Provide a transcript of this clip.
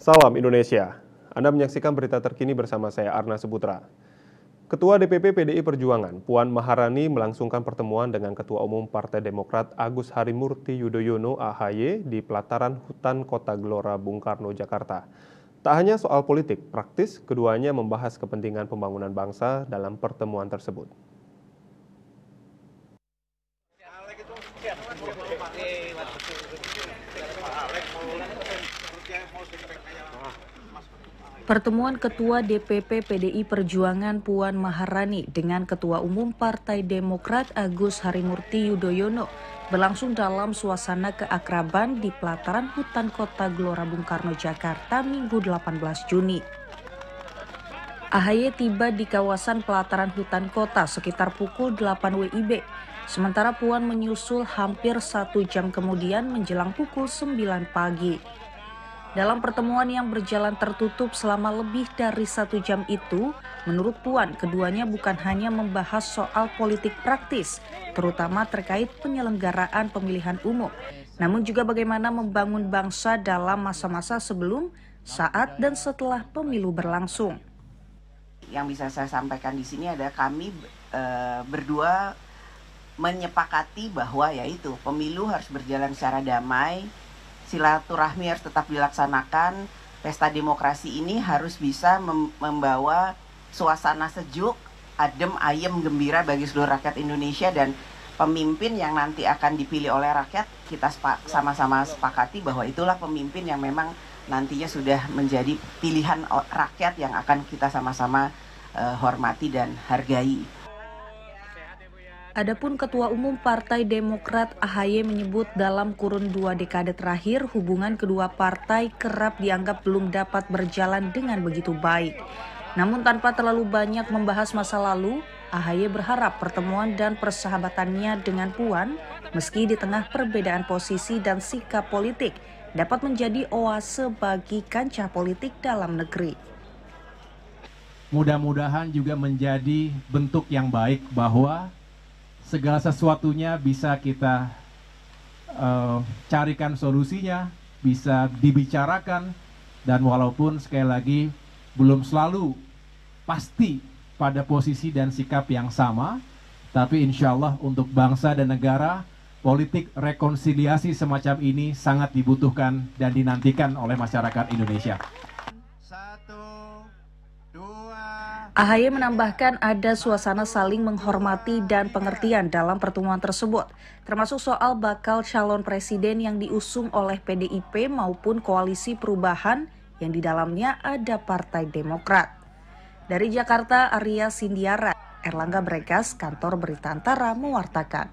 Salam Indonesia. Anda menyaksikan berita terkini bersama saya Arna Seputra. Ketua DPP PDI Perjuangan, Puan Maharani melangsungkan pertemuan dengan Ketua Umum Partai Demokrat Agus Harimurti Yudhoyono AHY di pelataran hutan Kota Gelora Bung Karno, Jakarta. Tak hanya soal politik, praktis keduanya membahas kepentingan pembangunan bangsa dalam pertemuan tersebut. Pertemuan Ketua DPP PDI Perjuangan Puan Maharani dengan Ketua Umum Partai Demokrat Agus Harimurti Yudhoyono berlangsung dalam suasana keakraban di pelataran hutan kota Gelora Bung Karno, Jakarta, Minggu 18 Juni. AHY tiba di kawasan pelataran hutan kota sekitar pukul 8 WIB, sementara Puan menyusul hampir satu jam kemudian menjelang pukul 9 pagi. Dalam pertemuan yang berjalan tertutup selama lebih dari satu jam itu, menurut Puan, keduanya bukan hanya membahas soal politik praktis, terutama terkait penyelenggaraan pemilihan umum, namun juga bagaimana membangun bangsa dalam masa-masa sebelum, saat, dan setelah pemilu berlangsung. Yang bisa saya sampaikan di sini adalah kami e, berdua menyepakati bahwa yaitu pemilu harus berjalan secara damai, silaturahmi harus tetap dilaksanakan. Pesta demokrasi ini harus bisa mem membawa suasana sejuk, adem, ayem, gembira bagi seluruh rakyat Indonesia dan pemimpin yang nanti akan dipilih oleh rakyat kita sama-sama sepakati bahwa itulah pemimpin yang memang nantinya sudah menjadi pilihan rakyat yang akan kita sama-sama uh, hormati dan hargai. Adapun Ketua Umum Partai Demokrat AHY menyebut dalam kurun dua dekade terakhir hubungan kedua partai kerap dianggap belum dapat berjalan dengan begitu baik. Namun tanpa terlalu banyak membahas masa lalu, AHY berharap pertemuan dan persahabatannya dengan Puan, meski di tengah perbedaan posisi dan sikap politik, dapat menjadi oase bagi kancah politik dalam negeri. Mudah-mudahan juga menjadi bentuk yang baik bahwa segala sesuatunya bisa kita uh, carikan solusinya, bisa dibicarakan, dan walaupun sekali lagi belum selalu pasti pada posisi dan sikap yang sama, tapi insya Allah untuk bangsa dan negara, politik rekonsiliasi semacam ini sangat dibutuhkan dan dinantikan oleh masyarakat Indonesia. AHY menambahkan ada suasana saling menghormati dan pengertian dalam pertemuan tersebut, termasuk soal bakal calon presiden yang diusung oleh PDIP maupun koalisi perubahan yang di dalamnya ada Partai Demokrat. Dari Jakarta, Arya Sindiara, Erlangga Bregas, Kantor Berita Antara mewartakan.